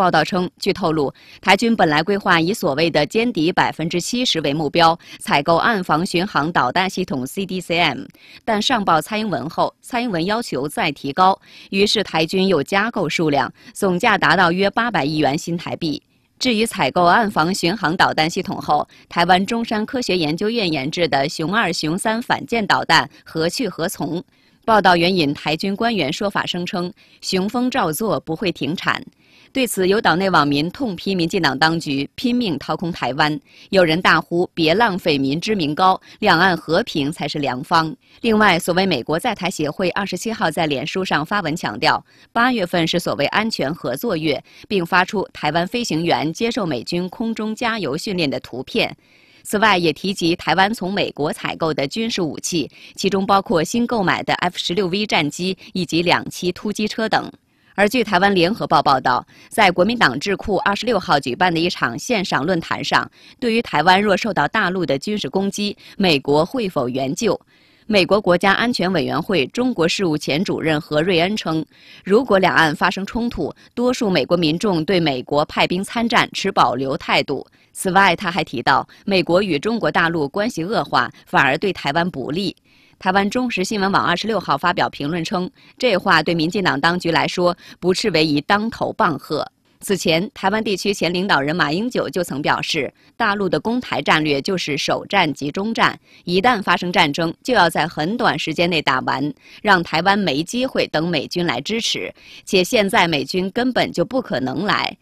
报道称，据透露，台军本来规划以所谓的歼敌百分之七十为目标，采购暗防巡航导弹系统 CDCM，但上报蔡英文后，蔡英文要求再提高，于是台军又加购数量，总价达到约八百亿元新台币。至于采购暗防巡航导弹系统后，台湾中山科学研究院研制的“熊二”“熊三”反舰导弹何去何从？报道援引台军官员说法，声称雄风照做不会停产。对此，有岛内网民痛批民进党当局拼命掏空台湾，有人大呼别浪费民脂民膏，两岸和平才是良方。另外，所谓美国在台协会二十七号在脸书上发文强调，八月份是所谓安全合作月，并发出台湾飞行员接受美军空中加油训练的图片。此外，也提及台湾从美国采购的军事武器，其中包括新购买的 F-16V 战机以及两栖突击车等。而据台湾联合报报道，在国民党智库二十六号举办的一场线上论坛上，对于台湾若受到大陆的军事攻击，美国会否援救？美国国家安全委员会中国事务前主任何瑞恩称，如果两岸发生冲突，多数美国民众对美国派兵参战持保留态度。此外，他还提到，美国与中国大陆关系恶化，反而对台湾不利。台湾中时新闻网二十六号发表评论称，这话对民进党当局来说，不啻为一当头棒喝。此前，台湾地区前领导人马英九就曾表示，大陆的攻台战略就是首战即中战，一旦发生战争，就要在很短时间内打完，让台湾没机会等美军来支持，且现在美军根本就不可能来。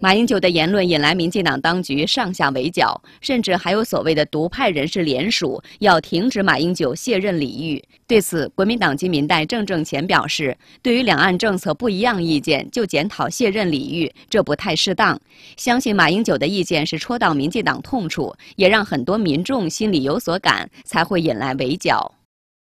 马英九的言论引来民进党当局上下围剿，甚至还有所谓的独派人士联署要停止马英九卸任礼遇。对此，国民党籍民代郑政乾表示：“对于两岸政策不一样，意见就检讨卸任礼遇，这不太适当。相信马英九的意见是戳到民进党痛处，也让很多民众心里有所感，才会引来围剿。”